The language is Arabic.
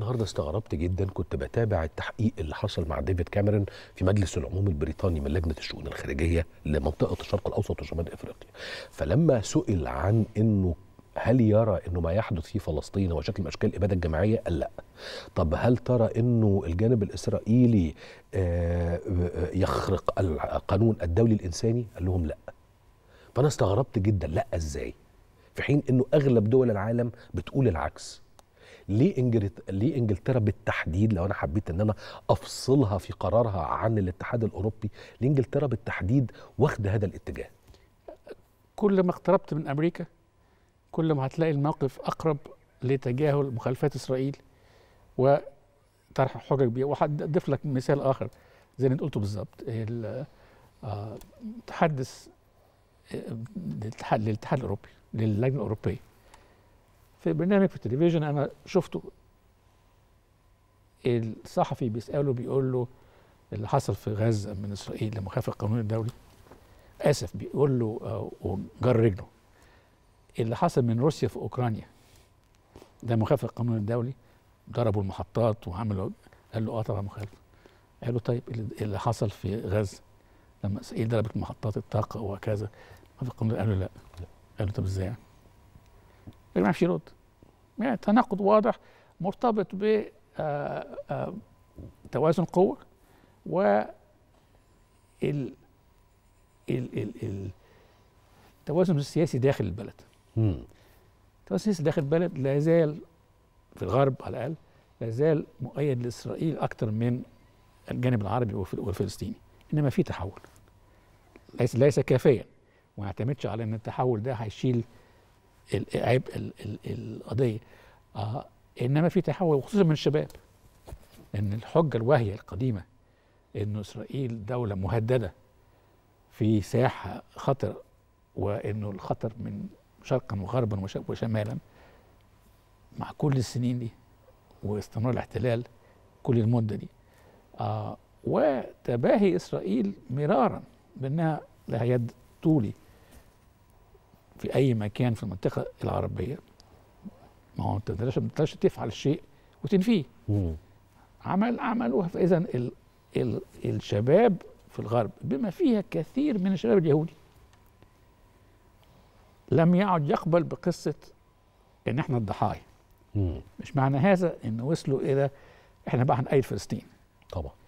النهارده استغربت جدا كنت بتابع التحقيق اللي حصل مع ديفيد كاميرون في مجلس العموم البريطاني من لجنه الشؤون الخارجيه لمنطقه الشرق الاوسط وشمال افريقيا فلما سئل عن انه هل يرى انه ما يحدث في فلسطين هو شكل من اشكال الاباده الجماعيه؟ قال لا. طب هل ترى انه الجانب الاسرائيلي آه، يخرق القانون الدولي الانساني؟ قال لهم لا. فانا استغربت جدا لا ازاي؟ في حين انه اغلب دول العالم بتقول العكس. ليه انجلت... ليه انجلترا بالتحديد لو انا حبيت ان انا افصلها في قرارها عن الاتحاد الاوروبي ليه انجلترا بالتحديد واخده هذا الاتجاه كل ما اقتربت من امريكا كل ما هتلاقي الموقف اقرب لتجاهل مخالفات اسرائيل وطرح حجج بيها وهضيف لك مثال اخر زي اللي قلته بالظبط آه، تحدث آه، للاتحاد الاوروبي للجنه الاوروبيه في برنامج في التلفزيون انا شفته الصحفي بيساله بيقول له اللي حصل في غزه من اسرائيل لمخالف القانون الدولي اسف بيقول له آه، وجر رجله اللي حصل من روسيا في اوكرانيا ده مخالفه القانون الدولي ضربوا المحطات وعملوا قال له اه طبعا مخالفه قال له طيب اللي حصل في غزه لما اسرائيل ضربت محطات الطاقه وكذا ما في القانون قال له لا قال له طب ازاي يعني ما يعرفش يرد يعني تناقض واضح مرتبط ب آه، آه، توازن قوة و ال ال ال ال التوازن السياسي داخل البلد التوازن السياسي داخل البلد لا يزال في الغرب على الأقل لا يزال مؤيد لإسرائيل أكثر من الجانب العربي والفلسطيني إنما في تحول ليس ليس كافيا وما يعتمدش على أن التحول ده هيشيل عبء القضيه آه انما في تحول وخصوصا من الشباب ان الحجه الواهيه القديمه ان اسرائيل دوله مهدده في ساحه خطر وانه الخطر من شرقا وغربا وشمالا مع كل السنين دي واستمرار الاحتلال كل المده دي آه وتباهي اسرائيل مرارا بانها لها يد طولي في اي مكان في المنطقه العربيه ما هو انت ما تقدرش تفعل الشيء وتنفيه مم. عمل عملوها فاذا ال ال الشباب في الغرب بما فيها كثير من الشباب اليهودي لم يعد يقبل بقصه ان احنا الضحايا مش معنى هذا ان وصلوا الى احنا بقى هنقيد فلسطين طبعا